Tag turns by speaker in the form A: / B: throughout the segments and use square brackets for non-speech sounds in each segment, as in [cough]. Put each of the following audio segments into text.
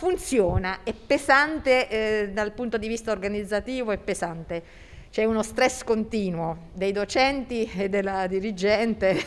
A: funziona, è pesante eh, dal punto di vista organizzativo, è pesante. C'è uno stress continuo dei docenti e della dirigente,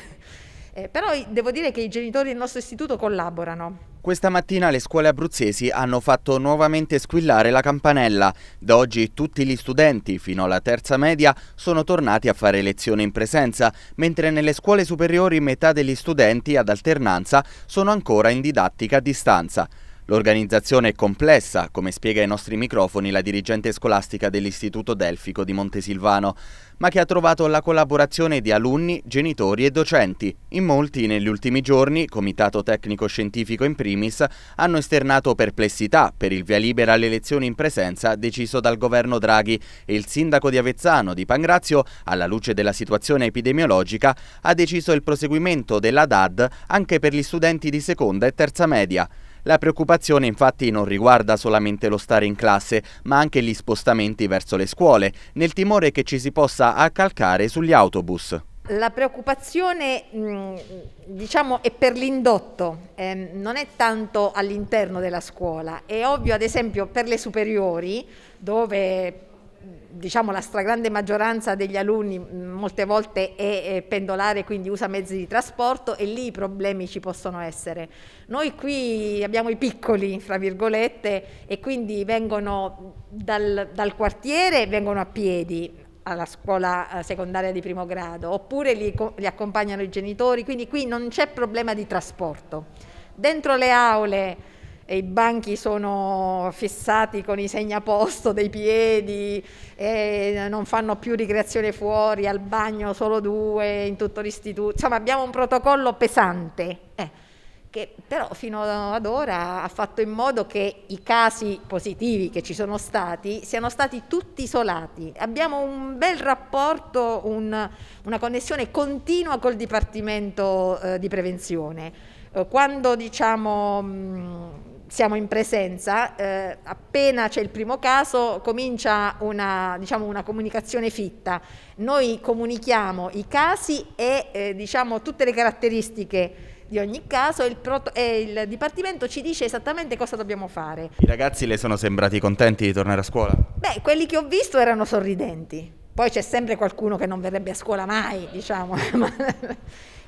A: [laughs] eh, però devo dire che i genitori del nostro istituto collaborano.
B: Questa mattina le scuole abruzzesi hanno fatto nuovamente squillare la campanella. Da oggi tutti gli studenti, fino alla terza media, sono tornati a fare lezione in presenza, mentre nelle scuole superiori metà degli studenti ad alternanza sono ancora in didattica a distanza. L'organizzazione è complessa, come spiega ai nostri microfoni la dirigente scolastica dell'Istituto Delfico di Montesilvano, ma che ha trovato la collaborazione di alunni, genitori e docenti. In molti negli ultimi giorni, Comitato Tecnico Scientifico in primis, hanno esternato perplessità per il via libera alle elezioni in presenza deciso dal governo Draghi e il sindaco di Avezzano di Pangrazio, alla luce della situazione epidemiologica, ha deciso il proseguimento della DAD anche per gli studenti di seconda e terza media. La preoccupazione infatti non riguarda solamente lo stare in classe, ma anche gli spostamenti verso le scuole, nel timore che ci si possa accalcare sugli autobus.
A: La preoccupazione mm, diciamo, è per l'indotto, eh, non è tanto all'interno della scuola. È ovvio, ad esempio, per le superiori, dove diciamo, la stragrande maggioranza degli alunni mm, molte volte è, è pendolare, quindi usa mezzi di trasporto e lì i problemi ci possono essere. Noi qui abbiamo i piccoli, fra virgolette, e quindi vengono dal, dal quartiere, vengono a piedi, alla scuola eh, secondaria di primo grado, oppure li, li accompagnano i genitori, quindi qui non c'è problema di trasporto. Dentro le aule e i banchi sono fissati con i segnaposto dei piedi e non fanno più ricreazione fuori, al bagno solo due in tutto l'istituto. Insomma, abbiamo un protocollo pesante. Eh, che però fino ad ora ha fatto in modo che i casi positivi che ci sono stati siano stati tutti isolati. Abbiamo un bel rapporto, un, una connessione continua col Dipartimento eh, di Prevenzione eh, quando diciamo, siamo in presenza, eh, appena c'è il primo caso comincia una, diciamo, una, comunicazione fitta. Noi comunichiamo i casi e eh, diciamo, tutte le caratteristiche di ogni caso il e il Dipartimento ci dice esattamente cosa dobbiamo fare.
B: I ragazzi le sono sembrati contenti di tornare a scuola?
A: Beh, quelli che ho visto erano sorridenti. Poi c'è sempre qualcuno che non verrebbe a scuola mai, diciamo. [laughs]